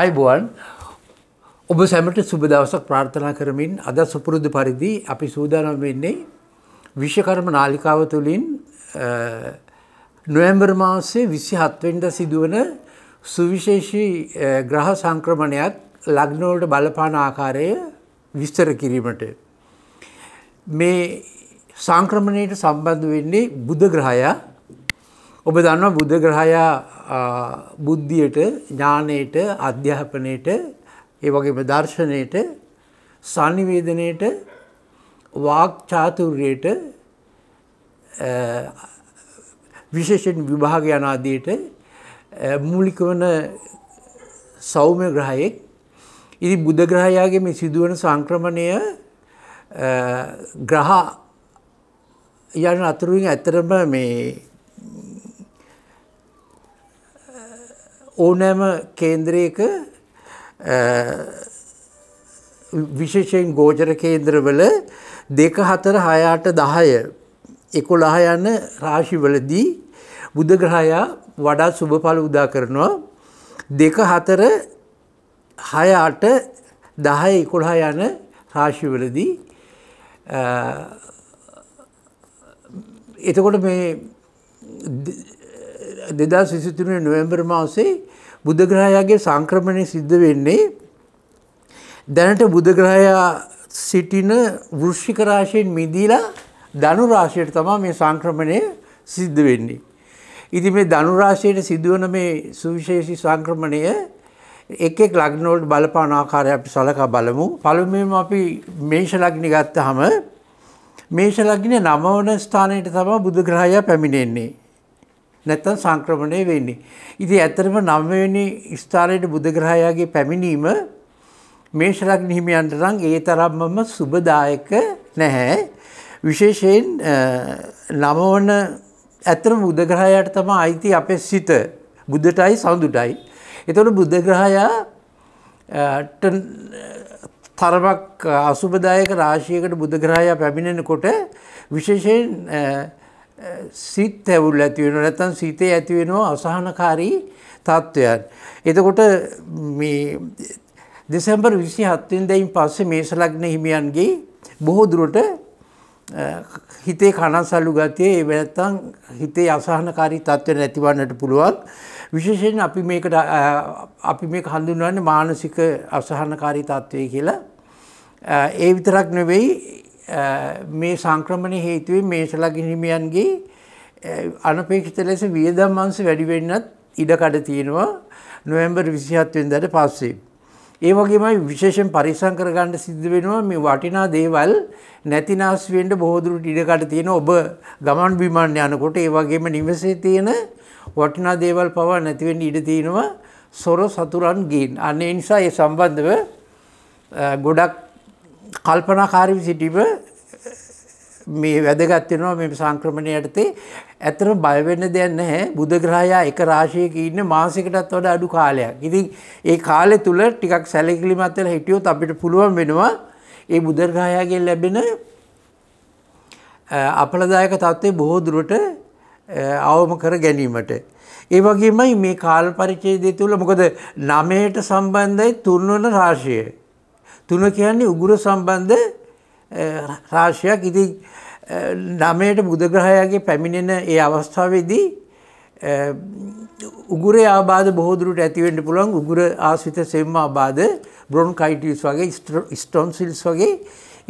අයිබුවන් ඔබ සැමට සුබදවසක් ප්‍රාර්ථනා කරමින් අද සුපුරුදු පරිදි අපි සූදානම් වෙන්නේ විශ්වකර්ම නාලිකාව තුළින් නොවැම්බර් මාසේ විසි හත්වෙන්ට සිදුවන සුවිශේෂී ග්‍රහ සංක්‍රමණයත් ලග්නෝලට බලපාන ආකාරය විස්තර කිරීමට. මේ සංක්‍රමණයට සම්බන්ධ වෙන්නේ බුද්ධ ග්‍රහයා ඔබ දන්නවා බුද්ධ ග්‍රහයා බුද්ධියට ඥානයට අධ්‍යාපනයට ඒ වගේම දර්ශනයට සංනිවේදනයට වාක්චාතුර්යට විශේෂෙන් විභාග යනාදයට මූලික වන සෞම්‍ය ග්‍රහයෙක් ඉදි බුද්ධ ග්‍රහයාගේ මේ සිදුවන සංක්‍රමණය ග්‍රහ යන අතුරුවෙන් ඇතරම මේ ඕනෑම කේන්ද්‍රයක විශේෂයෙන් ගෝජර කේන්ද්‍රවල දෙක හතර හයාට දහය එකොළහ යන්න රාශිවලදී බුදග්‍රහයා වඩා සුභඵල උදා කරනවා දෙක හතර හයාට දහය එකොළහ යන රාශිවලදී එතකොට මේ දෙදා සිසිතුනේ නොවැම්බර් මාසේ බුදග්‍රහයාගේ සංක්‍රමණය සිද්ධ වෙන්නේ දැනට බුදග්‍රහයා සිටින වෘෂ්ික රාශයෙන් මිදීලා ධනු රාශයට තමා මේ සංක්‍රමණය සිද්ධ වෙන්නේ. ඉති මේ ධනුරාශයට සිදුවන මේ සුවිශේෂි සංක්‍රමණය එකෙක් ලග්නෝල්ඩ් බලපාන ආකාරය අපි සලකා බලමු. පළමුවෙන් අපි මේෂ ලග්නි ගත්තහම මේෂ ලග්නේ නවවන ස්ථානයට තමයි බුදු ග්‍රහය පැමිණෙන්නේ. නැත්තම් සංක්‍රමණය වෙන්නේ. ඉතින් ඇත්තටම 9 වෙනි ස්ථානයේ බුධග්‍රහයාගේ පැමිණීම මේෂරක් හිමියන්ට නම් ඒ තරම්ම සුබදායක නැහැ. විශේෂයෙන් නමවන ඇත්තටම බුධග්‍රහයාට තමයි අයිති අපේ සිත. බුද්ධටයි සඳුටයි. එතකොට බුද්ධග්‍රහයාට තරමක් අසුබදායක රාශියකට බුධග්‍රහයා පැමිණෙනකොට විශේෂයෙන් සිත් ඇවුල් ඇතිවෙන නැතන් සිතේ ඇතිවෙනවා අසහනකාරී තත්ත්වයන්. එතකොට දෙසැම්බර් විසි හත්වෙන් දැයින් පස්සේ මේස ලග්න හිමියන්ගේ බොහෝදුරට හිතේ කනසල්ලු ගතිය ඒ නැත්තං හිතේ අසහනකාරී තත්ත්වයට ඇතිවන්නට පුළුවන් විශේෂයෙන් අපි මේකට අපි මේ හඳුන්වන්නේ මානසික අසහනකාරී තත්ත්වය කියලා ඒ විතරක් නෙවෙයි මේ සංක්‍රමණ හේතුවෙන් මේෂලගිනි හිමියන්ගේ අනපේක්ෂිත ලෙස වියදම් අංශ වැඩි වෙන්නත් ඉඩකඩ තියෙනවා නොවැම්බර් 27 වෙනිදාට පස්සේ. ඒ වගේමයි විශේෂයෙන් පරිස්සම් කරගන්න සිද්ධ වෙනවා මේ වටිනා දේවල් නැතිනාස් වෙන්න බොහෝ දුරට ඉඩකඩ තියෙන ඔබ ගමන් බිමන් යනකොට ඒ වගේම නිවසේ තියෙන වටිනා දේවල් පවා නැති වෙන්න ඉඩ තියෙනවා සොර සතුරන් ගේන්. අන්න ඒ නිසා ඒ සම්බන්ධව ගොඩක් කල්පනාකාරීව සිටීම මේ වැදගත් වෙනවා මේ සංක්‍රමණය යටතේ. ඇත්තටම බය වෙන්න දෙයක් නැහැ. බුධ ග්‍රහයා එක රාශියක ඉන්න මාසයකටත් වඩා අඩු කාලයක්. ඉතින් ඒ කාලය තුල ටිකක් සැලකිලිමත් වෙලා හිටියොත් අපිට පුළුවන් වෙනවා ඒ බුධ ග්‍රහයාගෙන් ලැබෙන අපලදායක තත්ත්වය බොහෝ දුරට අවම කර ගැනීමට. ඒ වගේමයි මේ කාල පරිච්ඡේදය තුල මොකද 9ට සම්බන්ධයි තුන්වන රාශිය. තුන කියන්නේ උගුර සම්බන්ධ රාශයක් ඉති නමයට බුදග්‍රහයාගේ පැමිණෙන ඒ අවස්ථාවේදී උගුරේ ආබාධ බොහෝදුරට ඇතිවෙන්ට පුළුවන් උගුර ආසිත සෙම්ම ආබාධ බ්‍රොන් කයිටස් වගේ ස්ටොන්සිල්ස් වගේ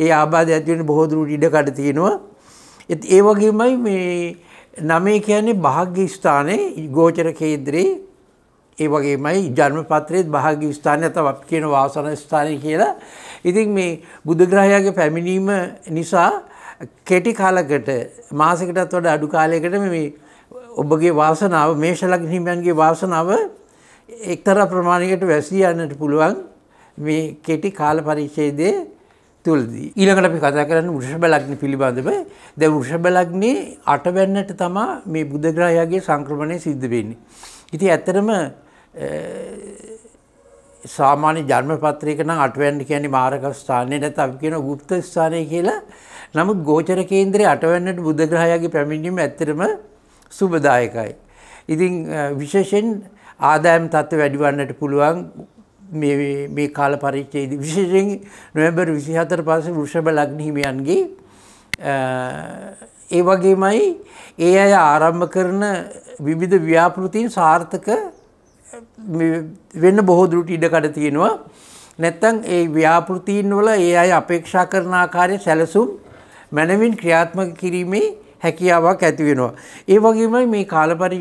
ඒ ආබාධ ඇතිවෙන බොහෝදුරට ඉඩකට තියෙනවා. ඒ වගේමයි මේ නමේ කියන්නේ භාග්‍ය ස්ථානය ගෝචර කේද්‍රයේ ඒ වගේමයි ජන්මපත්‍රයේත් භාග ස්ථානය තව අප කියන වාසන ස්ථානය කියලා. ඉතින් මේ බුදුග්‍රහයාගේ පැමිණීම නිසා කෙටි කාලකට මාසකටත් වඩ අඩු කාලයකට මේ ඔබගේ වාසනාව මේෂ ලග්නිහිමියන්ගේ වාසනාව එක්තර ප්‍රමාණයකට වැසී යන්නට පුළුවන් මේ කෙටි කාල පරිච්ඡේදයේ තුලදී. ඊළඟට අපි කතා කරන්නේ වෘෂභ ලග්න පිළිබඳව. දැන් වෘෂභ ලග්නේ අටවැන්නට තමයි මේ බුධ ග්‍රහයාගේ සංක්‍රමණය සිද්ධ වෙන්නේ. ඉතින් ඇත්තටම සාමාන්‍ය ජර්මපත්‍රයක නම් අටවැන්න කියන්නේ මාරක ස්ථානය නැත් අපි කියන ගුප්ත ස්ථානය කියලා. නමුත් ගෝචර කේන්ද්‍රයේ අටවැන්නට බුද්ධ ග්‍රහයාගේ පැමිණීම ඇත්තටම සුබදායකයි. ඉතින් විශේෂයෙන් ආදායම් තත්ත්ව වැඩි වන්නට පුළුවන් මේ කාල පරිච්ඡේදයේ විශේෂයෙන් නොවැම්බර් 24 පස්සේ වෘෂභ ලග්න හිමියන්ගේ ඒ වගේමයි ඒ අය ආරම්භ කරන විවිධ ව්‍යාපෘතීන් සාර්ථක වෙන්න බොහෝ දුරට ඉඩකඩ තියෙනවා. නැත්තම් ඒ ව්‍යාපෘතීන් වල ඒ අය අපේක්ෂා කරන ආකාරය සැලසුම් මනමින් ක්‍රියාත්මක කිරීමේ හැකියාවක් ඇති වෙනවා. ඒ වගේම මේ කාලපරි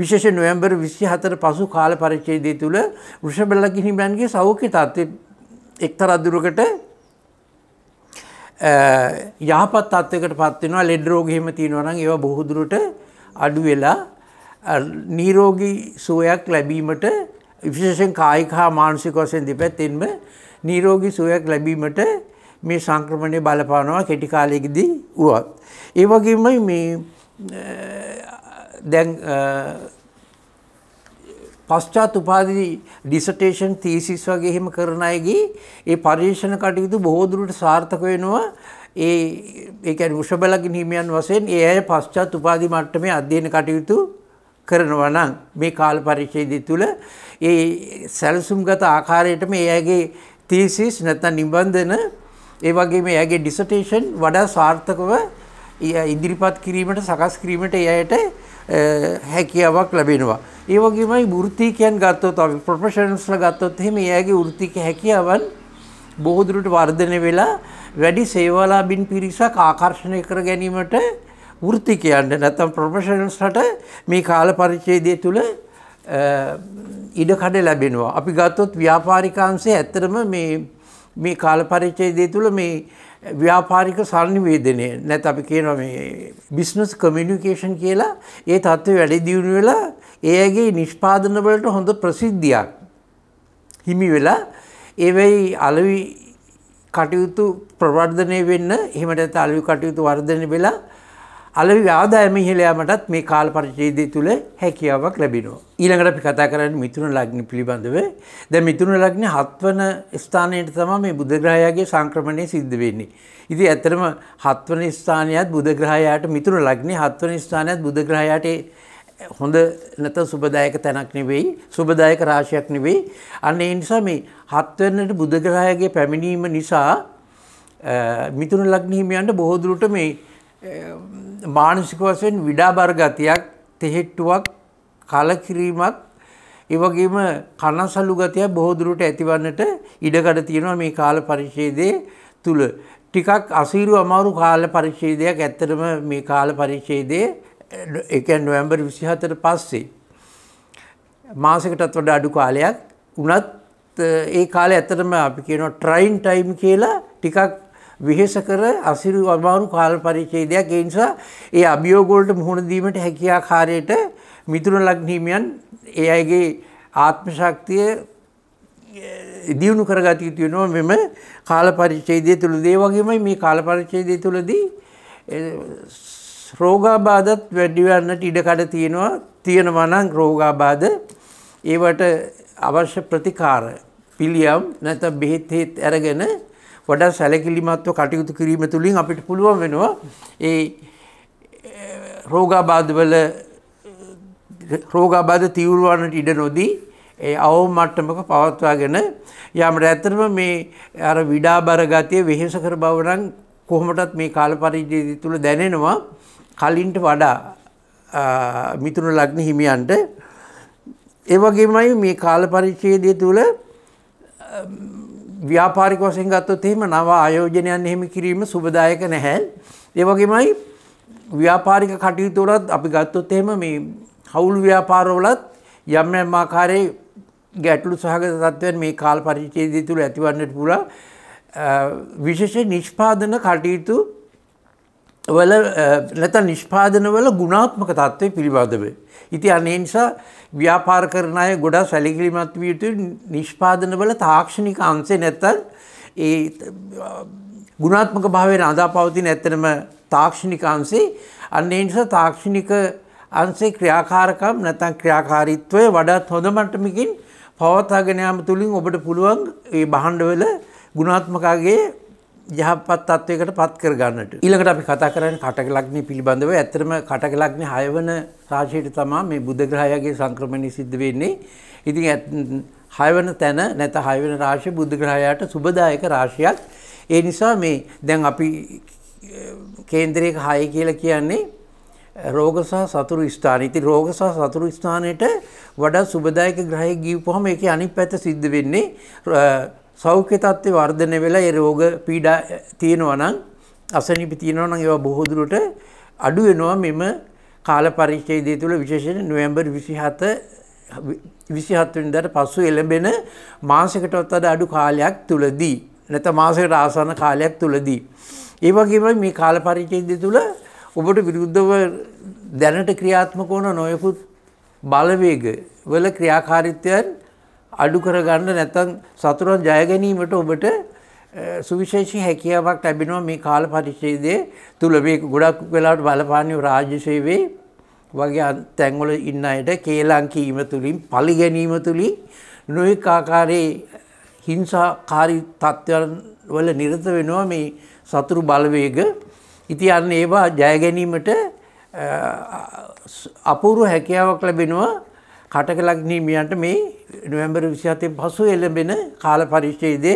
විශේෂ නොවැම්බර් 24 පසු කාල පරිච්ඡේදය තුල වෘෂභ ලග්න හිමියන්ගේ සෞඛ්‍ය තත්ත්වය එක්තරා දුරකට යහපත් තත්ත්වයකට පත් වෙනවා ලෙඩ රෝග එහෙම තියෙනවා නම් ඒවා බොහෝ දුරට අඩු වෙලා නීරෝගී සුවයක් ලැබීමට විශේෂෙන් කායිකා මානසික වසයෙන් දෙපැත්තෙන්ම නීරෝගී සුවයක් ලැබීමට මේ සංක්‍රමණය බලපානවා කෙටි කාලයකදී වුවත්. ඒ වගේම මේ දැන් පස්්චාත් උපාදි ඩිසටේෂන් තීසිස් වගේ එහෙම කරන අයගේ ඒ පර්යේෂණ කටයුතු බොහෝදුරට සාර්ථක වෙනවා ඒ ඒකැන් උෂබලග නීමයන් වසයෙන් ඒ අය පස්්චාත් උපාදි මට්ටමේ අධ්‍යයන කටයුතු කරනවා නම් මේ කාල පරිච්ඡේදය තුල ඒ සැලසුම්ගත ආකාරයටම ඒ ඇගේ තීසිස් නැත්නම් නිබන්ධන ඒ වගේම ඒ ඇගේ ඩිසර්ටේෂන් වඩා සාර්ථකව ඉදිරිපත් කිරීමට සකස් කිරීමට එයට හැකියාවක් ලැබෙනවා. ඒ වගේමයි වෘත්තිකයන් ගත්තොත් අපි ප්‍රොෆෙෂනල්ස්ලා ගත්තොත් එහෙම ඒ ඇගේ වෘත්තික හැකියාවන් බොහෝ දුරට වර්ධනය වෙලා වැඩි සේවාලාභින් පිරිසක් ආකර්ෂණය කර ගැනීමට වෘත්තිකයන්ට නැත්තම් ප්‍රොෆෙෂනල්ස්ට මේ කාල පරිච්ඡේදය තුළ ඉඩකඩ ලැබෙනවා. අපි ගත්තොත් ව්‍යාපාරිකාංශය ඇත්තරම මේ මේ කාල පරිච්ඡේදය තුළ මේ ව්‍යාපාරික සංනිවේදනය නැත් අපි කියනවා මේ බිස්නස් කමියුනිකේෂන් කියලා ඒ තත්ත්වය වැඩි දියුණු වෙලා ඒ ඇගේ නිෂ්පාදන වලට හොඳ ප්‍රසිද්ධියක් හිමි වෙලා ඒවයි අලවි කටයුතු ප්‍රවර්ධනය වෙන්න එහෙමට ඇත අලවි කටයුතු වර්ධනය වෙලා අලවි ආදායම ඉහළ යාමටත් මේ කාල පරිච්ඡේදය තුල හැකියාවක් ලැබෙනවා. ඊළඟට අපි කතා කරන්නේ මිථුන ලග්න පිළිබඳව. දැන් මිථුන ලග්න හත්වන ස්ථානයේ තමයි මේ බුධ ග්‍රහයාගේ සංක්‍රමණය සිද්ධ වෙන්නේ. ඉතින් ඇත්තටම හත්වන ස්ථානයත් බුධ ග්‍රහයාට මිථුන ලග්නේ හත්වන ස්ථානයත් බුධ ග්‍රහයාට හොඳ නැත්නම් සුබදායක තැනක් නෙවෙයි සුබදායක රාශියක් නෙවෙයි. අන්න ඒ නිසා මේ හත්වෙනිට බුධ ග්‍රහයාගේ පැමිණීම නිසා මිථුන ලග්න හිමියන්ට බොහෝ දුරට මේ මානසික වශයෙන් විඩාබර ගතියක් තෙහෙට්ටුවක් කලකිරීමක් ඒවගේම කනසලු ගතිය බොහෝදුරට ඇතිවන්නට ඉඩකඩ තියෙනවා මේ කාල පරිච්ඡේදයේ තුල. ටිකක් අසීරු අමාරු කාල පරිච්ඡේදයක් ඇත්තටම මේ කාල පරිච්ඡේදයේ ඒ කියන්නේ නොවැම්බර් 24ට පස්සේ මාසයකටත් වඩා අඩු කාලයක් වුණත් ඒ කාලේ ඇත්තටම අපි කියනවා ට්‍රයින් ටයිම් කියලා ටිකක් වෙහෙස කර අසිරු අමාරු කාල පරිච්ඡේදයක් ඒ නිසා ඒ අභියෝගවලට මුහුණ දීමට හැකියාකාරයට මිතුරු ලග්නීමයන් ඒ අයගේ ආත්ම ශක්තිය දියුණු කරගත යුතු වෙනවා මෙම කාල පරිච්ඡේදය තුළදී ඒ වගේමයි මේ කාල පරිච්ඡේදය තුළදී රෝගාබාධත් වැඩි වෙන්නට ඉඩකඩ තියෙනවා තියෙනවා නම් රෝගාබාධ ඒවට අවශ්‍ය ප්‍රතිකාර පිළියම් නැත්නම් බෙහෙත් අරගෙන වඩා සැලකිලිමත්ව කටයුතු කිරීම තුළින් අපිට පුළුවන් වෙනවා ඒ රෝගාබාධවල රෝගාබාධ තීවරවන්නට ඉඩ නොදී ඒ අවම මට්ටමක පවත්වාගෙන යමට ඇත්තටම මේ අර විඩාබර ගතිය වෙහෙස කර බව නම් කොහොමටත් මේ කාල පරිච්ඡේදය තුල දැනෙනවා කලින්ට වඩා මිතුන ලග්න හිමියන්ට ඒ වගේමයි මේ කාල පරිච්ඡේදය තුල ව්‍යාපාරික වශයෙන් ගත්තොත් එහෙම නව ආයෝජනයන් එහෙම කිරීම සුබදායක නැහැ. ඒ වගේමයි ව්‍යාපාරික කටයුතු වලත් අපි ගත්තොත් එහෙම මේ හවුල් ව්‍යාපාරවලත් යම් යම් ආකාරයේ ගැටලු සහගත තත්ත්වයන් මේ කාල පරිච්ඡේදය තුළ ඇතිවන්නට පුළුවන්. විශේෂ නිෂ්පාදන කටයුතු වල නැත නිෂ්පාදනවල ගුණාත්මක තත්ත්වය පිළිබඳවේ. ඉති අනේ නිසා ව්‍යාපාර කරන අය ගොඩා සැලිකිලිමත් විය යුතු නිෂ්පාදනවල තාක්ෂණික අංශේ නැත්තම් ඒ ගුණාත්මක භාවයෙන් අදා පවතින ඇත්තටම තාක්ෂණික අංශේ අන්නේ නිසා තාක්ෂණික අංශේ ක්‍රියාකාරකම් නැත්නම් ක්‍රියාකාරීත්වය වඩාත් හොඳ මට්ටමකින් පවත්වාගෙන යාම තුලින් ඔබට පුළුවන් මේ භාණ්ඩවල ගුණාත්මකගේ යහපත් තත්වයකට පත් කර ගන්නට. ඊළඟට අපි කතා කරන්නේ කටක ලග්නය පිළිබඳව. ඇත්තටම කටක ලග්නය 6 වන රාශියට තමයි මේ බුධ ග්‍රහයගේ සංක්‍රමණය සිද්ධ වෙන්නේ. ඉතින් 6 වන තැන නැත 6 වන රාශිය බුධ ග්‍රහයාට සුබදායක රාශියක්. ඒ නිසා මේ දැන් අපි කේන්ද්‍රයක 6 කියලා කියන්නේ රෝග සහ සතුරු ස්ථාන. ඉතින් රෝග සහ සතුරු ස්ථානයට වඩා සුබදායක ග්‍රහයෙක් ගිහිපුවාම ඒකේ අනිත් පැත්ත සිද්ධ වෙන්නේ සෞඛ්‍ය තත්ත්වය වර්ධනය වෙලා ඒ රෝග පීඩා තියෙනවා නම් අසනීප තියෙනවා නම් ඒවා බොහෝ දුරට අඩු වෙනවා මෙම කාල පරිච්ඡේදය තුළ විශේෂයෙන් නොවැම්බර් 27 27 වෙනිදාට පසු එළඹෙන මාසයකටවත් වඩා අඩු කාලයක් තුලදී නැත්නම් මාසයකට ආසන්න කාලයක් තුලදී ඒ වගේම මේ කාල පරිච්ඡේදය තුළ ඔබට විරුද්ධව දැනට ක්‍රියාත්මක වන නොයෙකුත් බලවේග වල ක්‍රියාකාරීත්වයන් අඩු කරගන්න නැත්තන් සතුරන් ජයගැනීමට ඔබට සුවිශේෂී හැකියාවක් ලැබෙනවා මේ කාල පරිච්චේදය තුළ මේ ගොඩක් වෙලාට බලපානය රාජ්‍යසේවේ වගේ තැන්වල ඉන්න අයට කේලාංකීම තුළින් පලිගැනීම තුළින් නොයෙක් ආකාරයේ හිංසාකාරී තත්ත්වයන් වල නිරත වෙනවා මේ සතුරු බලවේග ඉති අන්න ඒවා ජයගැනීමට අපූරු හැකියාවක් ලැබෙනවා කටකලක්නීමියන්ට මේ නොවැම්බර විසිහතය පසු එළඹෙන කාල පරිච්චේදය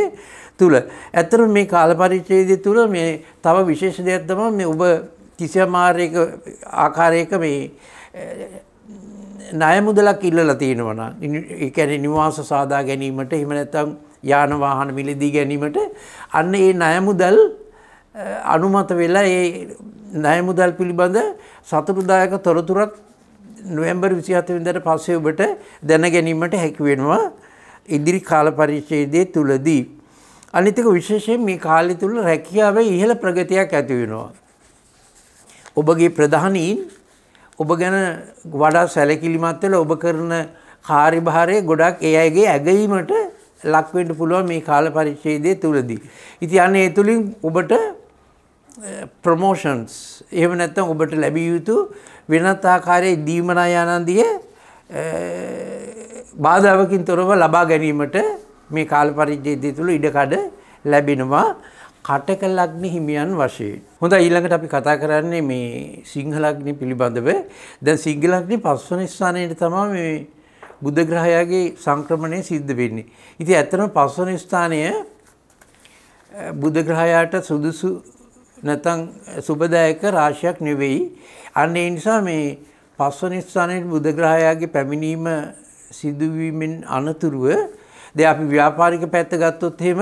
තුළ. ඇත්තර මේ කාල පරිච්චේදය තුළ මේ තව විශේෂ දෙයක් තම මේ ඔබ කිසිමාරයක ආකාරයක මේ ණය මුදලක් ඉල්ලලා තියෙනවා නම් ඒ කියන්නේ නිවාස සාදා ගැනීමට එහෙම නැත්නම් යාන වාහන මිලදී ගැනීමට අන්න ඒ ණය මුදල් අනුමත වෙලා ඒ ණය මුදල් පිළිබඳ සතුටුදායක තොරතුරක් නොවැම්බර් 27 වෙනිදාට පස්සේ ඔබට දැන ගැනීමට හැකි වෙනවා ඉදිරි කාල පරිච්ඡේදයේ තුලදී අනිත් එක විශේෂයෙන් මේ කාලය තුල රැකියාවේ ඉහළ ප්‍රගතියක් ඇති වෙනවා ඔබගේ ප්‍රධානීන් ඔබ ගැන වඩා සැලකිලිමත් වෙලා ඔබ කරන කාර්යභාරය ගොඩක් ඒ අයගේ ඇගීමට ලක් වෙන්න පුළුවන් මේ කාල පරිච්ඡේදය තුලදී. ඉතින් අන්න ඒ තුලින් ඔබට ප්‍රමෝෂන්ස් එහෙම නැත්තම් ඔබට ලැබිය යුතු වෙනත් ආකාරයේ දීමනා යානන්දිය බාධාවකින් තොරව ලබා ගැනීමට මේ කාල පරිච්ඡේදය තුළ ඉඩකඩ ලැබෙනවා කටකලග්න හිමියන් වශයෙන්. හොඳ ඊළඟට අපි කතා කරන්නේ මේ සිංහලග්නි පිළිබඳව. දැන් සිංහලග්නි පස්වන ස්ථානයේ තමයි මේ බුද්ධ ග්‍රහයාගේ සංක්‍රමණය සිද්ධ වෙන්නේ. ඉතින් ඇත්තටම පස්වන ස්ථානය බුද්ධ ග්‍රහයාට සුදුසු නැතන් සුබදායක රාශයක් නෙවෙයි. අන්න ඒ නිසා මේ පස්වනි ස්ථානයේ බුධග්‍රහයාගේ පැමිණීම සිදුවීමෙන් අනතුරුව දැන් අපි ව්‍යාපාරික පැත්ත ගත්තොත් එහෙම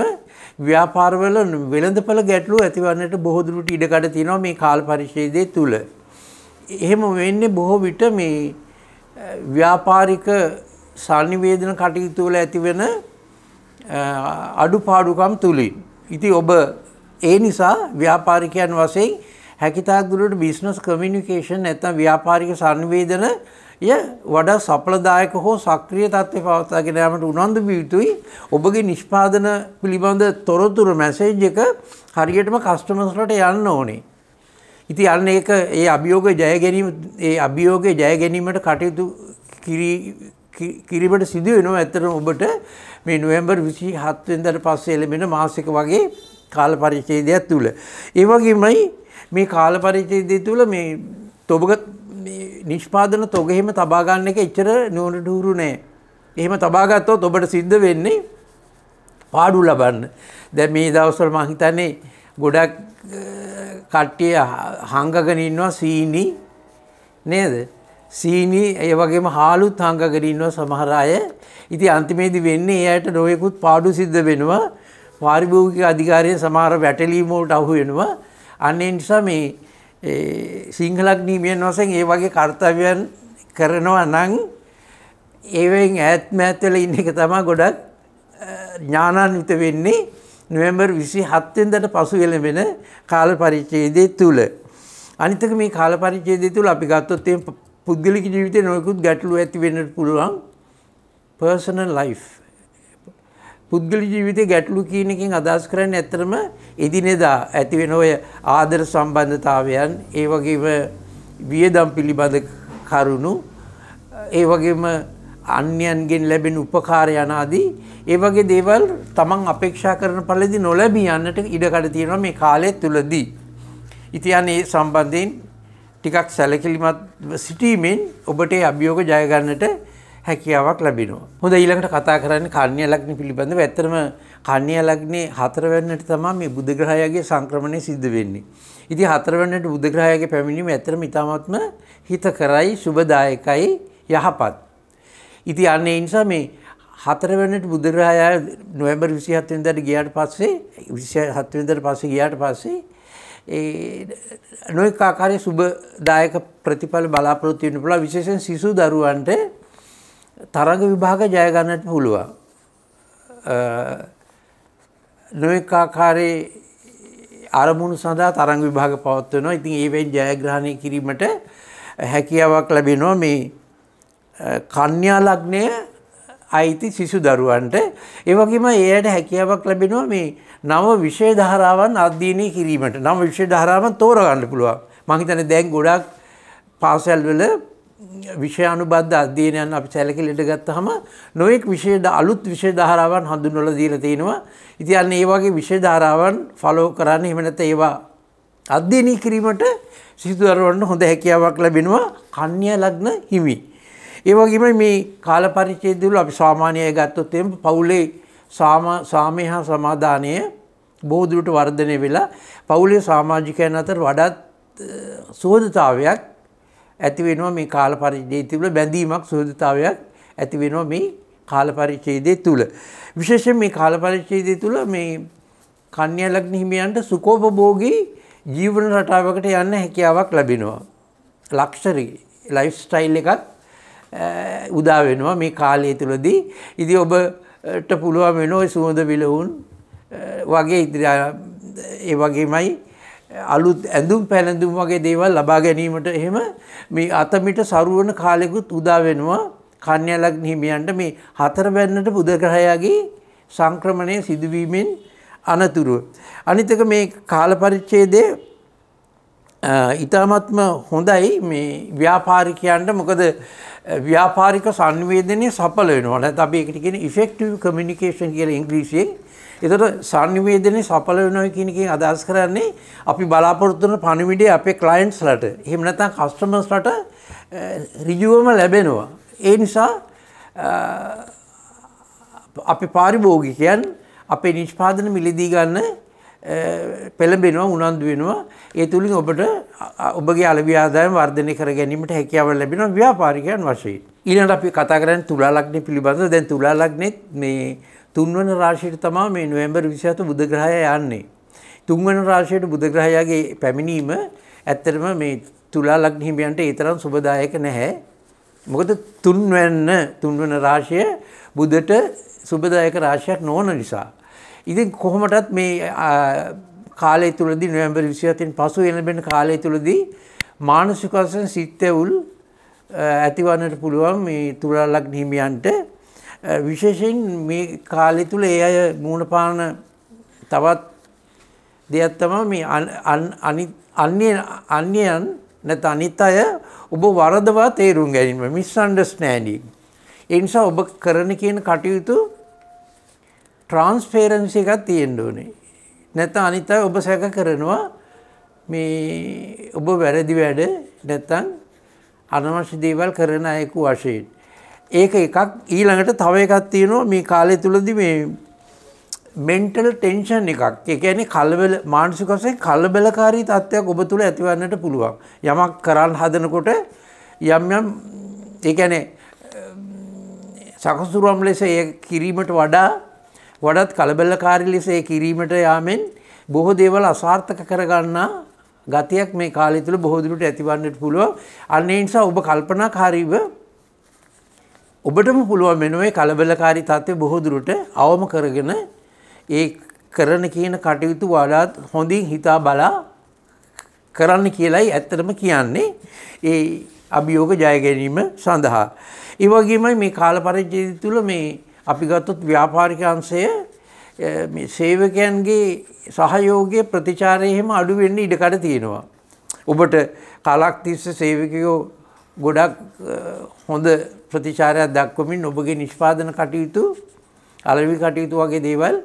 ව්‍යාපාරවල වෙළඳපළ ගැටලු ඇතිවන්නට බොහෝ දුරට ඉඩකඩ තියෙනවා මේ කාල පරිච්ඡේදය තුල. එහෙම වෙන්නේ බොහෝ විට මේ ව්‍යාපාරික sannivedana කටයුතු වල ඇතිවන අඩුපාඩුකම් තුලින්. ඉතින් ඔබ ඒ නිසා ව්‍යාපාරිකයන් වශයෙන් හැකිතාක් දුරට බිස්නස් කමියුනිකේෂන් නැත්නම් ව්‍යාපාරික සංවේදනය වඩා සඵලදායක හෝ සක්‍රිය තත්ත්වේ පවත්වාගෙන යාමට උනන්දු විය යුතුයි. ඔබගේ නිෂ්පාදන පිළිබඳ තොරතුරු මැසේජ් එක හරියටම කස්ටමර්ස්ලට යන්න ඕනේ. ඉතින් අන්න ඒක ඒ අභියෝගය ජය ගැනීම ඒ අභියෝගය ජය ගැනීමට කටයුතු කිරීමට සිදු වෙනවා. ඇත්තටම ඔබට මේ නොවැම්බර් 27 වෙනිදාට පස්සේ ලැබෙන මාසික වගේ කාල පරිච්ඡේදයක් තුල. ඒ වගේමයි මේ කාල පරිච්ඡේදය තුල මේ තොබක නිෂ්පාදන තොග එහෙම තබා ගන්න එක එච්චර නුවණට හුරු නෑ. එහෙම තබා ගත්තොත් ඔබට සිද්ධ වෙන්නේ පාඩු ලබන්න. දැන් මේ දවස්වල මම හිතන්නේ ගොඩක් කට්ටිය හංගගෙන ඉන්නවා සීනි නේද? සීනි ඒ වගේම හාලුත් හංගගෙන ඉන්නවා සමහර අය. ඉතින් අන්තිමේදී වෙන්නේ එයාට නොයෙකුත් පාඩු සිද්ධ වෙනවා. පාරිභෝගික අධිකාරය සමහර වැටලීමෝට අහු වෙනවා අන්න නිසා මේ සිංහලක් නීමියන් වසෙන් ඒ වගේ කර්තව්‍යන් කරනවා නං ඒවෙන් ඇත් මෑත්වල ඉන්න එක තමා ගොඩක් ඥානන්විත වෙන්නේ නොවැම්බර් විසි හත්තෙන්දට පසු එළඹෙන කාල පරිච්චේදය තුළ. අනිතක මේ කාල පරිච්චේදය තුළ අපි ගත්තොත්තේ පුද්ගලික ජීවිතය නොයකුත් ගැටලු ඇති වෙන්නට පුළුවන් පර්සනල් ලයිෆ්. පුද්ගලි ජීවිතය ගැටලු කියනකින් අදහස් කරන්න ඇත්තරම එදිනෙදා ඇතිවෙන ඔය ආදර සම්බන්ධතාවයන් ඒ වගේම වියදම් පිළිබඳ කරුණු ඒ වගේම අන්‍යයන්ගෙන් ලැබෙන උපකාරය යනාදී ඒ වගේ දේවල් තමන් අපේක්ෂා කරන පලදි නොලැබී යන්නට ඉඩකඩ තියෙනවා මේ කාලය තුළදී. ඉතියන් ඒ සම්බන්ධයෙන් ටිකක් සැලකිලිමත් සිටීමෙන් ඔබට අභියෝග ජයගන්නට හැකියාවක් ලැබෙනවා. හොඳ ඊළඟට කතා කරන්නේ කන්‍ය ලග්න පිළිබඳව. ඇත්තටම කන්‍ය ලග්නේ හතරවැන්නට තමයි මේ බුධ ග්‍රහයගේ සංක්‍රමණය සිද්ධ වෙන්නේ. ඉතින් හතරවැන්නට බුධ ග්‍රහයගේ පැමිණීම ඇත්තටම ඊටාත්ම හිත කරයි සුබදායකයි යහපත්. ඉතින් අන්න ඒ නිසා මේ හතරවැන්නට බුධ ග්‍රහය නොවැම්බර් 27 වෙනිදාට ගියාට පස්සේ 27 වෙනිදාට පස්සේ ගියාට පස්සේ ඒ නොඑක ආකාරයේ සුබදායක ප්‍රතිඵල බලාපොරොත්තු වෙන්න පුළුවන් විශේෂයෙන් සිසු දරුවන්ට තරග විභාග ජයගන්නට පුළුවන්. නොෙක්කාකාරයේ අරමුණු සඳහා තරං විභාග පවත්වනවා ඉතින් ඒවෙන් ජයග්‍රහණය කිරීමට හැකියාවක් ලැබෙනවා මේ කන්‍යා ලග්නය අයිති සිසු දරුවන්ට ඒවගේම ඒයට හැකියාවක් ලැබෙනවා මේ නව විශෂය ධාරාවන් අධ්‍යයනය කිරීමට නම් විශෂය ධාරාවන් තෝරගන්න පුළුවන් මහිතන දැන් ගොඩක් පාසැල්වල විෂයානුබද්ධ අධ්‍යයනයන් අපි සැලකිලිට ගත්තහම නොයෙක් විශේෂ අලුත් විශේෂ ධාරාවන් හඳුන්වල දීලා තිනවා. ඉතින් අන්න ඒ වගේ විශේෂ ධාරාවන් ෆලෝ කරන්න එහෙම නැත්නම් ඒවා අධ්‍යයනය කිරීමට සිසුදරුවන්ට හොඳ හැකියාවක් ලැබෙනවා කන්‍ය ලග්න හිමි. ඒ වගේම මේ කාල පරිච්ඡේදවල අපි සාමාන්‍යය ගත්තොත් එම් පවුලේ සාමය හා සමාදානය බොහෝ දුරට වර්ධනය වෙලා පවුලේ සමාජිකයන් අතර වඩාත් සුහදතාවයක් ඇති වෙනවා මේ කාල පරිච්ඡේදය තුළ බැඳීමක් සුහදතාවයක් ඇති වෙනවා මේ කාල පරිච්ඡේදය තුළ. විශේෂයෙන් මේ කාල පරිච්ඡේදය තුළ මේ කන්‍යා ලග්න හිමියන්ට සුඛෝපභෝගී ජීවන රටාවකට යන්න හැකියාවක් ලැබෙනවා. ලක්ෂරි ලයිෆ් ස්ටයිල් එකක් උදා වෙනවා මේ කාලය තුළදී. ඉතින් ඔබට පුළුවන් වෙනවා සුවඳ විලවුන් වගේ ඒ වගේමයි අලුත් ඇඳුම් පැළඳුම් වගේ දේවල් ලබා ගැනීමට එහෙම මේ අතමිට සරුවන කාලෙකුත් උදා වෙනවා කන්‍යලග්න හිමියන්ට මේ හතර බැන්නට බුදග්‍රහයාගේ සංක්‍රමණය සිදුවීමෙන් අනතුරුව. අනිතක මේ කාලපරිච්ඡේදය ඉතාමත්ම හොඳයි මේ ව්‍යාපාරිකයන්ට මොකද ව්‍යාපාරික සංවේදනය සඵල වෙනවා. නැත්නම් අපි ඒකට කියන ඉෆෙක්ටිව් කමියුනිකේෂන් කියලා ඉංග්‍රීසියෙන් එතකොට සංනිවේදනයේ සඵල වෙනවා කියන එකෙන් අදහස් කරන්නේ අපි බලාපොරොත්තු වෙන පණිවිඩය අපේ ක්ලයන්ට්ස්ලට එහෙම නැත්නම් කස්ටමර්ස්ලට ඍජුවම ලැබෙනවා. ඒ නිසා අපි පාරිභෝගිකයන් අපේ නිෂ්පාදන මිලදී ගන්න පෙළඹෙනවා උනන්දු වෙනවා ඒ තුලින් ඔබට ඔබගේ අලවි ආදායම වර්ධනය කර ගැනීමට හැකියාව ලැබෙනවා ව්‍යාපාරිකයන් වශයෙන් ඊළඟට අපි කතා කරන්නේ තුලා ලග්නය පිළිබඳව දැන් තුලා ලග්නෙත් මේ තුන්වන රාශියට තමා මේ නොවැම්බර් විසිහත බුදග්‍රහය යන්නේ. තුන්වන රාශයට බුදග්‍රහයාගේ පැමිණීම ඇත්තටම මේ තුලා ලක්නිහිමියන්ට ඒතරම් සුබදායක නැහැ. මොකද තුන්වැන්න තුන්වන රාශය බුදට සුබදායක රාශයක් නොවන නිසා. ඉතින් කොහොමටත් මේ කාලය තුළදී නොවැම්බර් විසිහතෙන් පසු එළඹෙන කාලය තුළදී මානසිකවසෙන් සිත්තැවුල් ඇතිවන්නට පුළුවන් මේ තුලා ලක්නිහිමියන්ට විශේෂයෙන් මේ කාලෙ තුළ ඒ අය මූුණපාන තවත් දෙයක් තමා මේ අන්‍යයන් නැත අනිත් අය ඔබ වරදවා තේරුම් ගැනීම මිස් අන්ඩස්නෑඩින්. එනිසා ඔබ කරන කියන කටයුතු ට්‍රන්ස්පේරන්සි එකත් තියෙන්ඩෝනේ. නැත අනිත ඔබ සැක කරනවා මේ ඔබ වැරදි වැඩ නැත්තන් අනවශ්‍ය දේවල් කරන අයෙකු වශයෙන්. ඒක එකක් ඊළඟට තව එකක් තියෙනවා මේ කාලය තුළදි මේ මෙන්ටල් ටෙන්ෂන් එකක් එකැනි කල්බල මානසිකසෙන් කල්බලකාරී තත්ත්වයක් ඔබ තුළ ඇතිවන්නට පුළුවන් යමක් කරන්න හදනකොට යම් යම් ඒැන සකසුරුවම් ලෙස ඒ කිරීමට වඩා වඩත් කලබල්ලකාරි ලෙස ඒ කිරීමට යාමෙන් බොහෝ දේවල් අසාර්ථක කරගන්නා ගතියක් මේ කාලය තුළ බොහෝදුරට ඇතිවන්නට පුළුව අන්නේ නිසා ඔබ කල්පනාකාරීව ඔබටම පුළුවන් මෙනුවේ කලබලකාරී තත්ත්වය බොහෝදුරට අවම කරගෙන ඒ කරන කියන කටයුතු වඩාත් හොඳින් හිතා බලා කරන්න කියලයි ඇත්තටම කියන්නේ ඒ අභියෝග ජයගැනීම සඳහා. ඒවගේමයි මේ කාලපරජ්ජය තුළ මේ අපි ගත්තොත් ව්‍යාපාරිකංශය සේවකයන්ගේ සහයෝගය ප්‍රතිචාරයහෙම අඩුවෙන්න ඉඩකඩ තියෙනවා. ඔබට කලක් තිස්ස සේවකයෝ ගොඩක් හොඳ ප්‍රතිචාරයක් දක්වමින් ඔබගේ නිෂ්පාදන කටයුතු අලවි කටයුතු වගේ දේවල්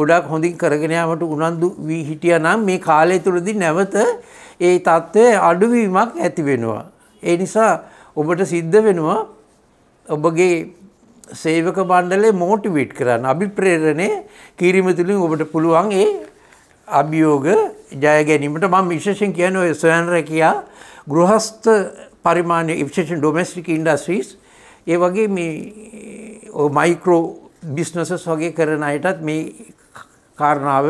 ගොඩක් හොඳින් කරගෙන යාමට උනන්දු වී හිටියනම් මේ කාලය තුලදී නැවත ඒ తත්වය අඩුවීමක් ඇති වෙනවා. ඒ නිසා ඔබට සිද්ධ වෙනවා ඔබගේ සේවක මණ්ඩලය මෝටිවේට් කරන්න අභිප්‍රේරණය කිරීම තුළින් ඔබට පුළුවන් ඒ අභියෝග ජය ගැනීමට මම විශේෂයෙන් කියන ඔය සොයන් රැකියා ගෘහස්ත පරිමාණය විශේෂයෙන් ඩොමෙස්ටික් ඉන්ඩස්ට්‍රීස් ඒ වගේ මේ මයික්‍රෝ බිස්නසස් වගේ කරන අයටත් මේ කාරණාව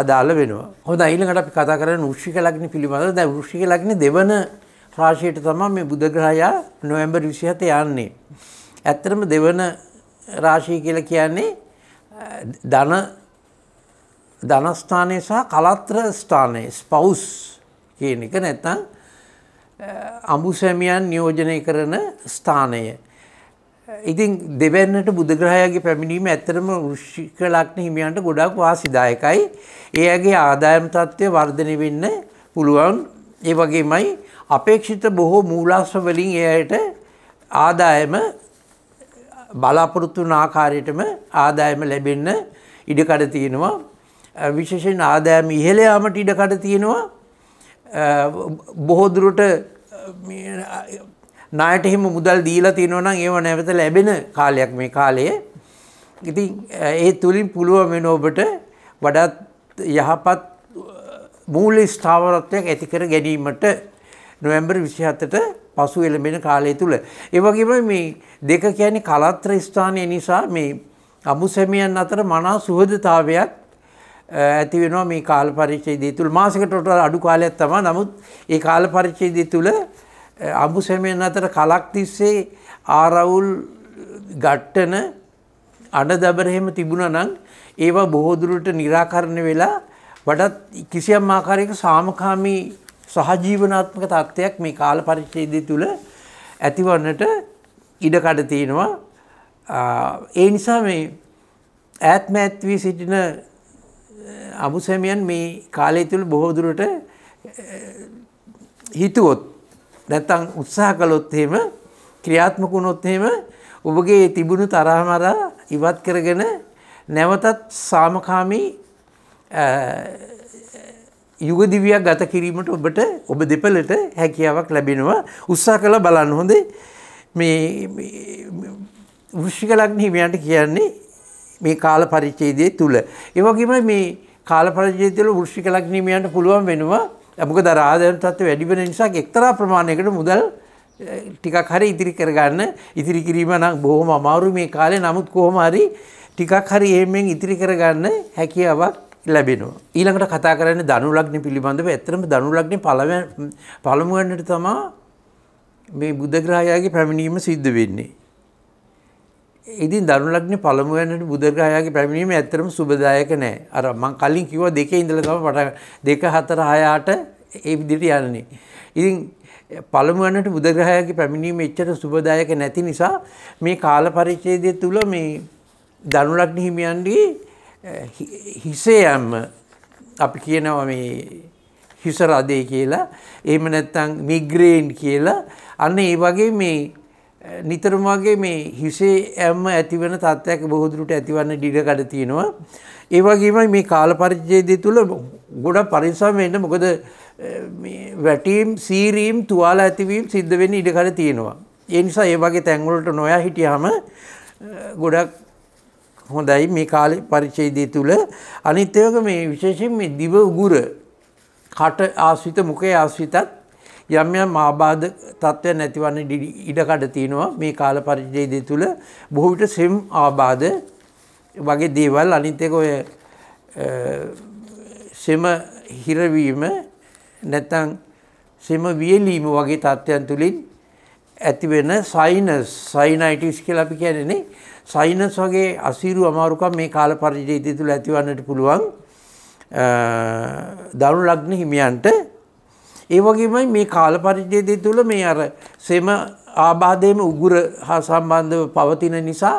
අදාළ වෙනවා. හොඳ ඊළඟට අපි කතා කරන වෘෂික ලග්න පිළිබඳව දැන් වෘෂික ලග්න දෙවන රාශියට තමයි මේ බුධ ග්‍රහයා නොවැම්බර් 27 යන්නේ. ඇත්තටම දෙවන රාශිය කියලා කියන්නේ ධන ධනස්ථානය සහ කලත්‍ර ස්ථානය ස්පවුස් කියන එක නැත්තම් අඹුසැමියන් නියෝජනය කරන ස්ථානය. ඉතින් දෙවැන්නට බුදග්‍රහයාගේ පැමිණීම ඇත්තරම ෘෂික ලක්න හිමියන්ට ගොඩක් වාසිදායකයි. ඒ ඇගේ ආදායම් තත්ත්වය වර්ධනය වෙන්න පුළුවන් ඒ වගේමයි අපේක්ෂිත බොහෝ මූලාස්ව වලින් එයට ආදායම බලාපොරොත්තු ආකාරයටම ආදායම ලැබෙන්න ඉඩකඩ තියෙනවා විශේෂයෙන් ආදායම ඉහළ යාමට ඉඩකඩ තියෙනවා බොහෝදුරට නායට එහෙම මුදල් දීලා තියෙනවනම් ඒව නැවත ලැබෙන කාලයක් මේ කාලයේ ඉතින් ඒ තුලින් පුළුවන් වෙන ඔබට වඩාත් යහපත් මූල්‍ය ස්ථාවරත්වයක් ඇති කර ගැනීමට නොවැම්බර් 27ට පසු එළඹෙන කාලය තුල ඒ වගේම මේ දෙක කියන්නේ කලත්‍ර ස්ථානය නිසා මේ අමුසැමියන් අතර මනා සුහදතාවයක් ඇති වෙනවා මේ කාල පරිච්ඡේදය තුල මාසිකට වඩා අඩු කාලයක් තමයි නමුත් ඒ කාල පරිච්ඡේදය තුල අඹුසැමෙන් අතර කලක් තිස්සේ ආරවුල් ගැට්ටන අඩදබර එහෙම තිබුණා නම් ඒවා බොහෝ දුරට निराකරණය වෙලා වඩාත් කිසියම් ආකාරයක සාමකාමී සහජීවනාත්මක තත්ත්වයක් මේ කාල පරිච්ඡේදය තුල ඇතිවන්නට ඉඩකඩ තියෙනවා ඒ නිසා මේ ඈත්ම ඈත් වී සිටින අමුසැමියන් මේ කාලය තුළ බොහෝ දුරට හිතුවොත් නැත්තම් උත්සාහ කළොත් එහෙම ක්‍රියාත්මක වුණොත් එහෙම ඔබගේ තිබුණු තරහමරා ඉවත් කරගෙන නැවතත් සාමකාමී යුගදිවියක් ගත කිරීමට ඔබට ඔබ දෙපලට හැකියාවක් ලැබෙනවා උත්සා කළ බලන්න හොඳේ මේ වෘෂ්ික ලග්න හිමියන්ට කියන්නේ මේ කාල පරිච්ඡේදය තුල. ඒ වගේම මේ කාල පරිච්ඡේදය තුල වෘශ්චික ලග්නීමයන්ට පුළුවන් වෙනවා මොකද රාජයන් තත්ත්ව වැඩි වෙන නිසා එක්තරා ප්‍රමාණයකට මුදල් ටිකක් හරි ඉතිරි කරගන්න ඉතිරි කිරීම නම් බොහොම අමාරු මේ කාලේ නමුත් කොහොම හරි ටිකක් හරි එහෙමෙන් ඉතිරි කරගන්න හැකියාවක් ලැබෙනවා. ඊළඟට කතා කරන්නේ ධනු ලග්න පිළිබඳව. ඇත්තටම ධනු ලග්නේ පළවෙනි පළමු වෙන්නට තමයි මේ බුද්ධ ග්‍රහයාගේ පැමිණීම සිද්ධ වෙන්නේ. ඉතින් දනු ලග්නේ පළමු වෙනට බුදුරජාණන්ගේ පැමිණීම ඇත්තටම සුබදායක නෑ. අර මං කලින් කිව්වා දෙකේ ඉඳලා තමයි පට 2 4 6 8 ඒ විදිහට යන්නේ. ඉතින් පළමු වෙනට බුදුරජාණන්ගේ පැමිණීම එච්චර සුබදායක නැති නිසා මේ කාල පරිච්ඡේදය තුල මේ දනු ලග්න හිමියන්ගේ හිසේ යම් අපි කියනවා මේ හිස රදේ කියලා. එහෙම නැත්නම් මිග්‍රේන් කියලා. අන්න ඒ වගේ මේ නිතරමගේ මේ හිසේ ඇම්ම ඇතිවන තත්ත්වයක් බොහෝදුරට ඇතිවන්න ඩිඩකඩ තියෙනවා. ඒවගේම මේ කාලපරිච්චේදය තුළ ගොඩ පරිසම් වෙන්න මොකද වැටීම් සීරීම් තුවාල ඇතිවීම් සිද්ධ වෙන්න ඉඩකඩ තියෙනවා. ඒ නිසා ඒ වගේ තැන්වලට නොයා හිටියහම ගොඩක් හොඳයි මේ කාල පරිච්චේදය තුළ අනිත්‍යක මේ විශේෂෙන් මේ දිව උගුර කට ආශ්විත මොකේ ආශ්විතත් යම් යම් ආබාධ තත්ත්වයන් ඇතිවන්න ඉඩකඩ තියෙනවා මේ කාල පරිච්ඡේදය තුල බොහෝ විට සෙම් ආබාධ වගේ දේවල් අනිත් එක ඔය සෙම හිරවීම නැත්නම් සෙම වියලීම වගේ තත්ත්වයන් තුලින් ඇති වෙන සයිනස් සයිනයිටිස් කියලා අපි කියන්නේ සයිනස් වගේ අසීරු අමාරුකම් මේ කාල පරිච්ඡේදය තුල ඇතිවන්නට පුළුවන් දරුණු ලග්න හිමියන්ට ඒ වගේමයි මේ කාල පරිච්ඡේදය තුළ මේ අර සෙම ආබාධයේම උගුර හා සම්බන්ධව පවතින නිසා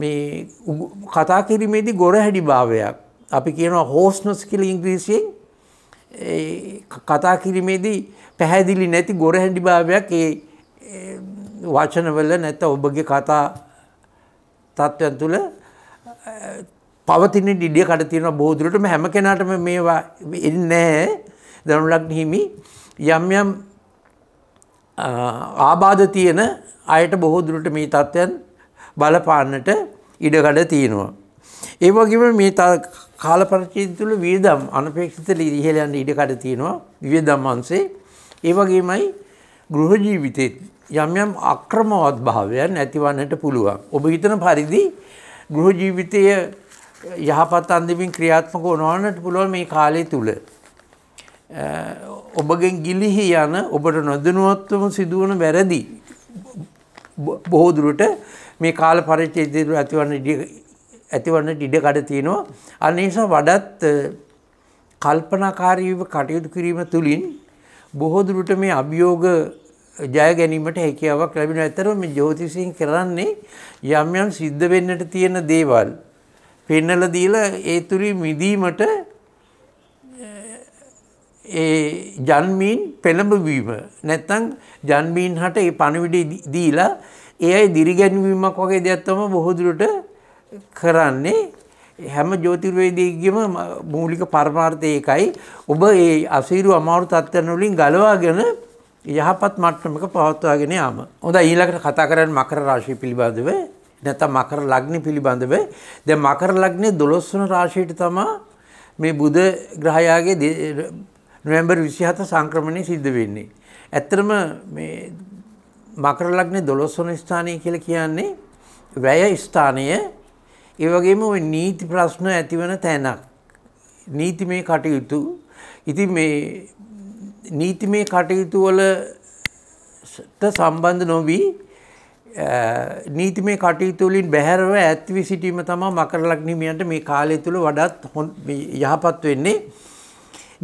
මේ කතා කිරීමේදී ගොරහැඩි භාවයක් අපි කියනවා හෝස්නස් කියලා ඉංග්‍රීසියෙන් කතා කිරීමේදී පැහැදිලි නැති ගොරහැඩි භාවයක් ඒ වචනවල නැත්නම් ඔබගේ කතා තත්ත්වයන් තුළ පවතින ඩිඩිය කඩ තියෙනවා බොහෝ දුරටම හැම කෙනාටම මේවා එන්නේ නැහැ දනුලග්න හිමි යම් යම් ආබාධ තියෙන අයට බොහෝ දුරට මේ තත්ත්වයන් බලපාන්නට ඉඩකඩ තියෙනවා. ඒ වගේම මේ කාලපරිච්ඡේද තුළ වියදම් අනපේක්ෂිත ඉහළ යන ඉඩකඩ තියෙනවා වියදම් අංශේ. ඒ වගේමයි ගෘහ ජීවිතේ යම් යම් අක්‍රමවත් භාවයන් ඇතිවන්නට පුළුවන්. ඔබ හිතන පරිදි ගෘහ ජීවිතය යහපත් අන්දමින් ක්‍රියාත්මක වනවන්නට පුළුවන් මේ කාලය තුළ. ඔබගෙන් ගිලිහි යන ඔබට නොදනුවත්වම සිදුවන වැරදි බොහෝදුරට මේ කාල පරිච්චේදරු ඇතිවන්න ඇතිවන්න ඉඩකඩ තියෙනවා අනනිසා වඩත් කල්පනාකාරීව කටයුතු කිරීම තුළින් බොහෝදුරට මේ අභියෝග ජය ගැනීමට හැකියාවක් ලැබෙන ඇතරම මේ ජ්‍යෝතිෂයෙන් කරන්නේ යම් යම් සිද්ධ වෙන්නට තියෙන දේවල් පෙන්නලා දීලා ඒ තුලින් මිදීමට ඒ ජන්මීන් පෙළඹවීම නැත්තං ජන්මීන් හට ඒ පණවිඩ දීලා ඒ අයි දිරිගැන්වීමක් වගේ දෙයක්ත්තම බොහෝදුරට කරන්නේ හැම ජෝතිර්වේදීගම මූලික පර්මාර්ථයකයි ඔබ ඒ අසීරු අමාරු තත්ත්වන වලින් ගලවාගෙන යහපත් මට්ටමක පවත්වාගෙන යාම. හොඳ ඊළඟට කතා කරන්න මකර රාශී පිළිබඳව නැතම් මකර ලග්නි පිළිබඳව දැන් මකර ලග්නේ 12 වන රාශියට තමයි මේ බුද ග්‍රහයාගේ නොවැම්බර් විසිහත සංක්‍රමණය සිද්ධ වෙන්නේ. ඇත්තරම මකරලක්නේ දොළොස්වන ස්ථානය කියල කියන්නේ වැය ස්ථානය ඒවගේම නීති ප්‍රශ්න ඇතිවන තැනක්. නීති මේ කටයුතු ඉති මේ නීති මේ කටයුතු වලට සම්බන්ධ නොවී නීති මේ කටයුතුලින් බැහැරව ඇත්වි සිටීම තමා මකරලක් නිමියන්ට මේ කාලය තුළ වඩත් යහපත් වෙන්නේ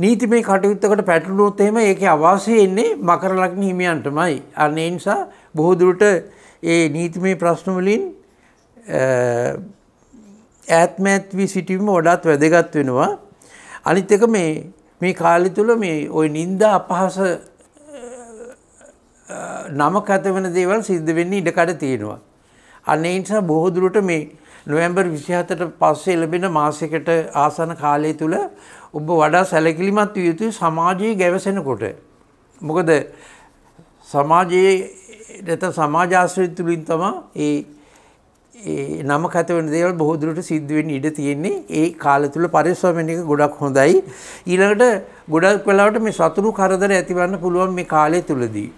නීති මේ කටයුත්තකට පැටලුවොත් එහෙම ඒක අවාසය එන්නේ මකර ලග්න හිමියන්ටමයි. අන්න ඒ නිසා බොහෝ දුරට ඒ නීතිමය ප්‍රශ්න වලින් ඈත්මෑත් වී සිටීම වඩාත් වැදගත් වෙනවා. අනිත් එක මේ මේ කාලය තුල මේ ওই නිନ୍ଦා අපහාස නමක ඇත වෙන දේවල් සිද්ධ වෙන්නේ ඉඩකඩ තියෙනවා. අන්න ඒ නිසා බොහෝ දුරට මේ නොවැම්බර් 27ට පස්සේ ලැබෙන මාසයකට ආසන කාලය තුල ඔබ වඩා සැලකිලිමත් විය යුතුයි සමාජයේ ගැවසෙනකොට. මොකද සමාජයේ නැත්නම් සමාජාශ්‍රය තුලින් තමයි ඒ නම කත වෙන දේවල් බොහෝ දුරට සිද්ධ වෙන්න ඉඩ තියෙන්නේ ඒ කාලය තුල පරිස්සමෙන් එක ගොඩක් හොඳයි ඊළඟට ගොඩක් වෙලාවට මේ සතුරු කරදර ඇතිවන්න පුළුවන් මේ කාලය තුලදී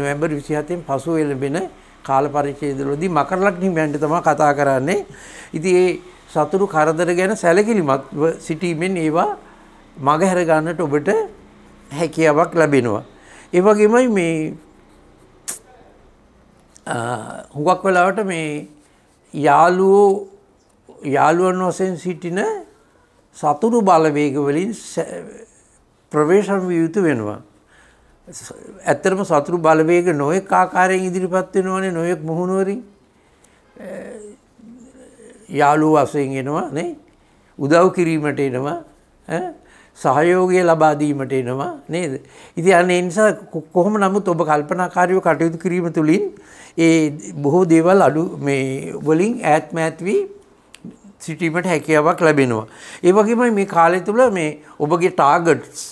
නොවැම්බර් 27න් පසු එළඹෙන කාල පරිච්ඡේදවලදී මකර ලග්න හිමියන්ට තමයි කතා කරන්නේ ඉතින් ඒ සතුරු කරදර ගැන සැලකිලිමත් සිටීමෙන් ඒවා මගහැර ගන්නට ඔබට හැකියාවක් ලැබෙනවා. ඒ වගේමයි මේ හුඟක් වෙලාවට මේ යාළුවෝ යාළුවන් වශයෙන් සිටින සතුරු බලවේග වලින් ප්‍රවේශම් විය යුතු වෙනවා. ඇත්තටම සතුරු බලවේග නොයෙක් ආකාරයෙන් ඉදිරිපත් වෙනවනේ නොයෙක් මුහුණුවරින් යාලු වසයෙන් එනවා නේ උදව් කිරීමට එනවා සහයෝගය ලබාදීමට එනවා නේද. ඉති අන්න එනිසා කොහොම නමුත් ඔබ කල්පනාකාරයෝ කටයුතු කිරීම තුළින් ඒ බොහෝ දේවල් අඩු මේ වලින් ඈත් මෑත්වී සිටීමට හැකියාවක් ලැබෙනවා. ඒ වගේම මේ කාලය තුළ මේ ඔබගේ ටාගට්ස්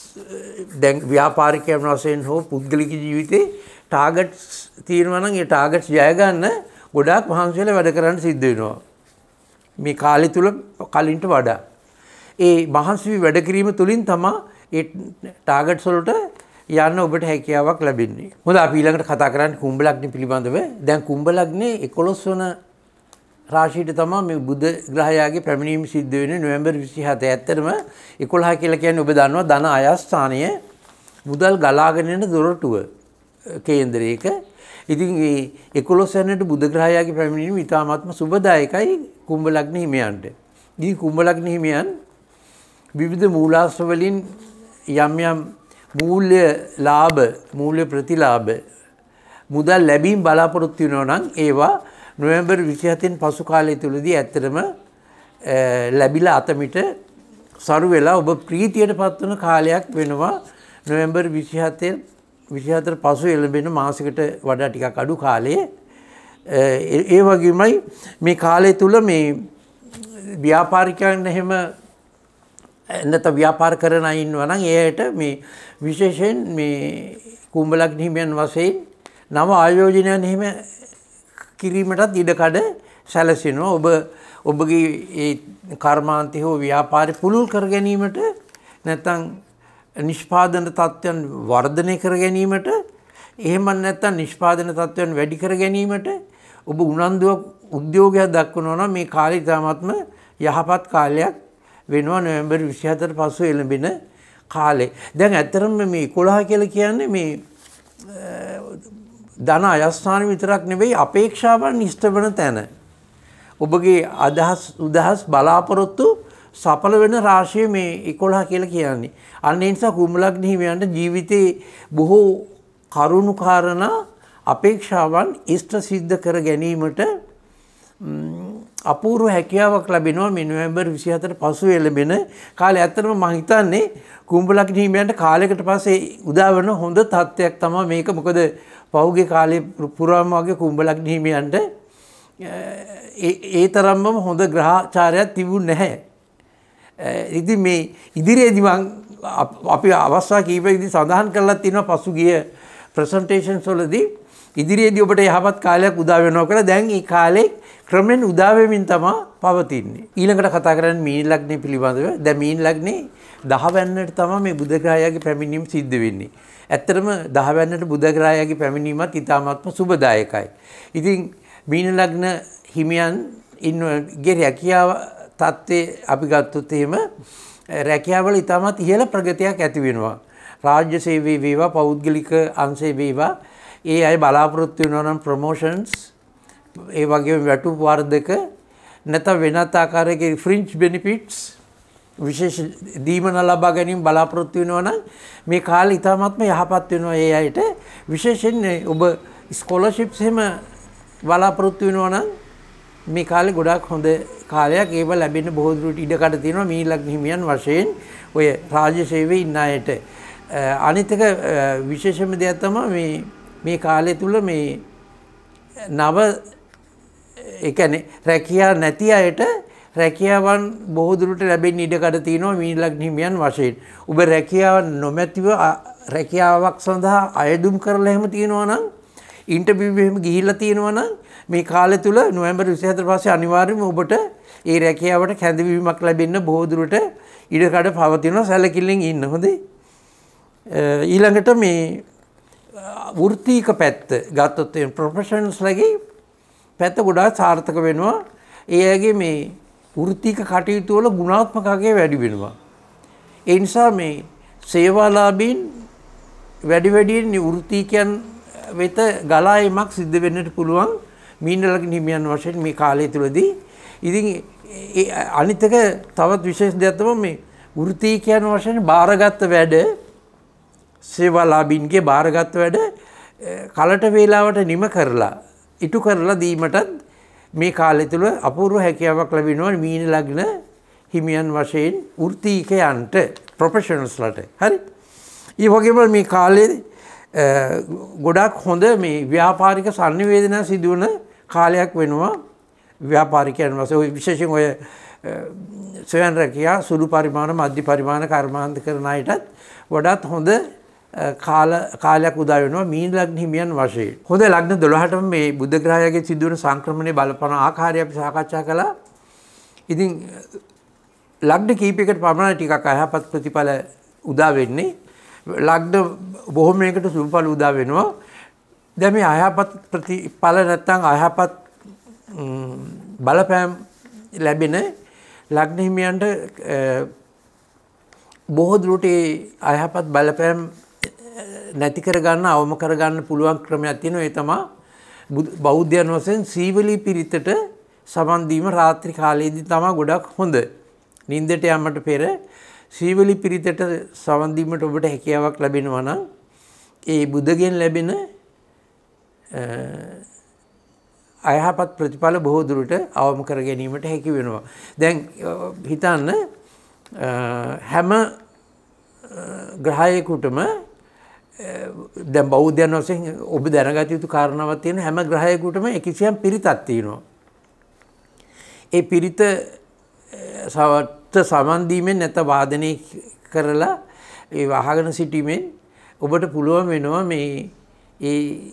දැන් ව්‍යාපාරිකයන් වසයෙන් හෝ පුද්ගලික ජීවිතේ ටාගට්ස් තියෙනවනම් ඒ ටාගට්ස් ජයගන්න ගොඩාක් වහන්සේලා වැඩ කරන්න සිද්ධ වෙනවා. මේ කාලය තුළ කලින්ට වඩා. ඒ මහන්සි වැඩකිරීම තුළින් තමා ඒ ටාගට් සොලට යන්න ඔබට හැකියාවක් ලැබෙන්නේ හොඳ අපිළඟට කතා කරන්න කුම්ඹලක්න පිළිබඳව දැන් කුම්ඹලක්නේ එකොළොස් වන රාශීට තමා මේ බුද්ධ ග්‍රහයාගේ පැමිණීම සිද්ධ වෙන නොවැම්බර් විසි හත ඇත්තරම එකොළහා කියලා කියන්නේ ඔබ දන්නවා ධන අයස්ථානය මුදල් ගලාගෙනට දොරටුව කේන්දරයක ඉතින් එකොළොස්සැනට බුදග්‍රහයාගේ පැමිණීම ඉතාමත්ම සුබදායකයි කුම්ඹලග්න හිමයන්ට. ගී කුම්ඹලග්න හිමියන් විවිධ මූලාස්වලින් යම් යම් මූල්‍ය ලාභ මූල්‍ය ප්‍රතිලාභ මුදල් ලැබීම් බලාපොරොත්තු වෙනවා නම් ඒවා නොවැම්බර් 27න් පසු කාලය තුලදී ඇත්තටම ලැබිලා අතමිට සරු වෙලා ඔබ ප්‍රීතියටපත් වන කාලයක් වෙනවා නොවැම්බර් 27 24 පසු එළඹෙන මාසයකට වඩා ටිකක් අඩු කාලයේ ඒ වගේමයි මේ කාලය තුළ මේ ව්‍යාපාරිකයන් එහෙම නැත ව්‍යාපාර කරන අය ඉන්නවනම් එයට මේ විශේෂයෙන් මේ කුඹලක් හිමියන් වශයෙන් නව ආයෝජනයන් එහෙම කිරීමටත් ඉඩකඩ සැලසෙනවා ඔබ ඔබගේ ඒ කර්මාන්තය හෝ ව්‍යාපාරය පුළුල් කර ගැනීමට නැත්නම් නිෂ්පාදන තත්ත්වයන් වර්ධනය කර ගැනීමට එහෙම නැත්නම් නිෂ්පාදන තත්ත්වයන් වැඩි කර ගැනීමට ඔබ උනන්දුවක් උද්‍යෝගයක් දක්වනවන මේ කාලි ඉතාමත්ම යහපත් කාලයක් වෙනවා නොවැම්බර් විසිහතර පසු එළඹෙන කාලේ. දැන් ඇත්තරම මේ කොළහ කියල කියන්නේ මේ ධන අයස්ථාන විතරක් නෙවෙයි අපේක්ෂාවන් නිෂ්ඨවන තැන. ඔබගේ අදහස් උදහස් බලාපොරොත්තු සඵල වෙන රාශිය මේ එකොළහ කියලා කියන්නේ. අන්න නිසා කුමලක් නිහිමයන්ට ජීවිතයේ බොහෝ කරුණු කාරණා අපේක්ෂාවන් ඉෂ්ට සිද්ධ කර ගැනීමට අපූරු හැකියාවක් ලැබෙනවා මිනිවැම්බර් 24ට පසු එළඹෙන කාලේ ඇත්තටම මම හිතන්නේ කුඹලක් හිමියන්ට කාලයකට පස්සේ උදාවන හොඳ තත්ත්වයක් තමයි මේක මොකද පහුගිය කාලේ පුරාම වගේ කුඹලක් හිමියන්ට ඒ තරම්ම හොඳ ග්‍රහචාරයක් තිබුණ නැහැ. ඉතින් මේ ඉදිරියේදී මම අපි අවස්ථා කීපයකදී සඳහන් කරලා තියෙනවා පසුගිය ප්‍රසන්ටේෂන්ස් වලදී ඉදිරියේදී ඔබට යහපත් කාලයක් උදා වෙනවා කියලා දැන් මේ කාලේ ක්‍රමෙන් උදා වෙමින් තමයි පවතින්නේ. ඊළඟට කතා කරන්නේ මීන ලග්නය පිළිබඳව. දැන් මීන ලග්නේ 10 වෙනන්නට තමයි මේ බුධ ග්‍රහයාගේ පැමිණීම සිද්ධ වෙන්නේ. ඇත්තටම 10 වෙනන්නට බුධ ග්‍රහයාගේ පැමිණීමත් ඊටාත්ම සුබදායකයි. ඉතින් මීන ලග්න හිමියන් ඉන්න ගෙරැකියාව තත්ත්වේ අපි ගත්තොත් එහෙම රැකියාවල ඊටමත් ඉහළ ප්‍රගතියක් ඇති වෙනවා. රාජ්‍ය සේවයේ වේවා පෞද්ගලික අංශයේ වේවා ඒ අය බලාපොරොත්තු වෙනවා නම් ප්‍රොමෝෂන්ස් ඒ වගේ වැටුප් වර්ධක නැත්නම් වෙනත් ආකාරයක ෆ්‍රින්ජ් බෙනිෆිට්ස් විශේෂ දීමන ලබා ගැනීම බලාපොරොත්තු වෙනවා නම් මේ කාලේ ඉතාමත්ම යහපත් වෙනවා ඒ අයට විශේෂයෙන් ඔබ ස්කෝලර්ෂිප්ස් එහෙම බලාපොරොත්තු වෙනවා නම් මේ කාලේ ගොඩක් හොඳ කාලයක් ඒව ලැබෙන්න බොහෝ දුරට ඉඩකඩ තියෙනවා මීලක් හිමියන් වශයෙන් ඔය රාජ්‍ය සේවයේ ඉන්න අයට අනිත් එක විශේෂම දෙයක් තමයි මේ මේ කාලය තුළ මේ නව එකන රැකයා නැති අයට රැකියාවන් බොහදුරට ලැබෙන් ඉඩකට තියනවා මීලක් නිමියන් වශයෙන්. උබ රැකියාව නොමැතිව රැකියාවක් සඳහා අයදුම් කරලා එහෙම තියෙනවා නම් ඉන්ටබිහෙම ගිහිල්ල තියෙනවා නම් මේ කාලය තුළ නොවැම්බර් විසිහතර පස්සේ අනිවාර්යයෙන්ම ඔබට ඒ රැකියාවට කැඳවීමක් ලැබෙන්න බොහෝදුරට ඉඩකඩ පවතිනවා සැලකිල්ලෙන් ඉන්න හොඳේ ඊළඟට මේ වෘත්තීක පැත්ත ගත්තොත් ප්‍රොෆෙෂන්ස් ලගේ පැත්ත ගොඩා සාර්ථක වෙනවා ඒගේ මේ වෘත්තික කටයුතුවල ගුණාත්මකගේ වැඩි වෙනවා. ඒ නිසා මේ සේවාලාබීන් වැඩි වැඩියෙන් වෘත්තිකයන් වෙත ගලා එමක් සිද්ධ වෙන්නට පුළුවන් මීනලක හිමියන් වශයෙන් මේ කාලය තුළදී ඉතින් අනිතක තවත් විශේෂ දෙයක් තමයි මේ වෘත්තිකයන් වශයෙන් බාරගත් වැඩ සේවාලාබින්ගේ භාරගත් වැඩ කලට වේලාවට නිම කරලා ඉටු කරලා දීමටත් මේ කාලෙ තුළ අපූරු හැකියාවක් ලැබෙනවා මීන ලග්න හිමියන් වශයෙන් වෘත්තීකයන්ට ප්‍රොෆෙෂනස්ලට හරි. ඒ වගේම මේ කාලෙ ගොඩක් හොඳ මේ ව්‍යාපාරික සංනිවේදනා සිදුවන කාලයක් වෙනවා ව්‍යාපාරිකයන් වස විශේෂෙන් ඔය සොයන් රැකයා සුළු පරිමාණ මධ්‍ය පරිමාණ කර්මාන්ත කරන අයටත් වඩත් හොඳ කාලයක් උදාවෙනවා මීන ලග්න හිමියන් වශයෙන්. හොඳ ලග්න 12ටම මේ බුද්ධ ග්‍රහයගේ සිදුවන සංක්‍රමණය බලපන ආකාරය අපි සාකච්ඡා කළා. ඉතින් ලග්න කීපයකට පමණ ටිකක් අයහපත් ප්‍රතිඵල උදා වෙන්නේ. ලග්න බොහොමයකට සුපඵල උදා වෙනවා. දැන් මේ අයහපත් ප්‍රතිඵල නැත්තම් අයහපත් බලපෑම් ලැබෙන ලග්න හිමියන්ට බොහෝ දුරට අයහපත් බලපෑම් නැති කරගන්න අවම කරගන්න පුළුවන් ක්‍රමයක් තියෙනවා ඒ තමා බෞද්ධයන් වශයෙන් සීවලී පිරිතට සමන් දීම රාත්‍රී කාලයේදී තමයි ගොඩක් හොඳ. නිින්දට යන්නට පෙර සීවලී පිරිතට සමන් දීමට ඔබට හැකියාවක් ලැබෙනවා නම් ඒ බුදගෙන් ලැබෙන අයහපත් ප්‍රතිඵල බොහෝ දුරට අවම කර ගැනීමට හැකි වෙනවා. දැන් හිතන්න හැම ග්‍රහයෙකුටම දැ බෞද්ධයන් වසෙන් ඔබ දැනගත යුතු කාරණාව තියෙන හැම ග්‍රහයකුටම එකසියම් පිරිතත්තියනවා. ඒ පිරිත සවත්ත සමන්දීමෙන් නැත වාදනය කරලා ඒ වහගෙන සිටීමෙන් ඔබට පුළුවන් වෙනවා මේ ඒ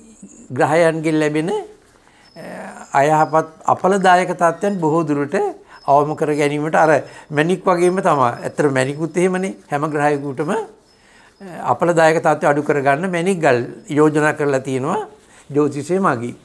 ග්‍රහයන්ගෙන් ලැබෙන අයහපත් අපලදායක තත්ත්වයන් බොහෝ දුරට අවම කර ගැනීමට අර මැනික් වගේම තමා ඇතර මැනිකුත් එහෙමනේ හැම ග්‍රහයකුටම අපලදායක තත්ත්ව අඩු කරගන්න මැනික් ගල් යෝජනා කරලා තියෙනවා ජෝතිෂය මගී